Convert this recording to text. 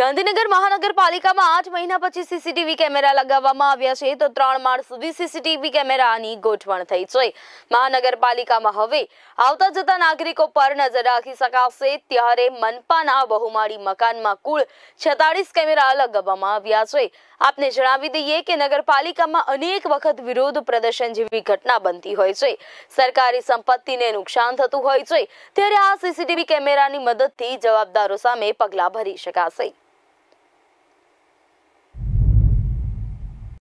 ગાંધીનગર મહાનગરપાલિકામાં આઠ મહિના પછી સીસીટીવી કેમેરા લગાવવામાં આવ્યા છે તો ત્રણ માળ સુધી સીસીટીવી કેમેરાની ગોઠવણ થઈ છે મહાનગરપાલિકામાં હવે આવતા જતા નાગરિકો પર નજર રાખી શકાશે ત્યારે મનપાના બહુમાળી મકાનમાં કુલ છેતાળીસ કેમેરા લગાવવામાં આવ્યા છે આપને જણાવી દઈએ કે નગરપાલિકામાં અનેક વખત વિરોધ પ્રદર્શન જેવી ઘટના બનતી હોય છે સરકારી સંપત્તિને નુકસાન થતું હોય છે ત્યારે આ સીસીટીવી કેમેરાની મદદથી જવાબદારો સામે પગલાં ભરી શકાશે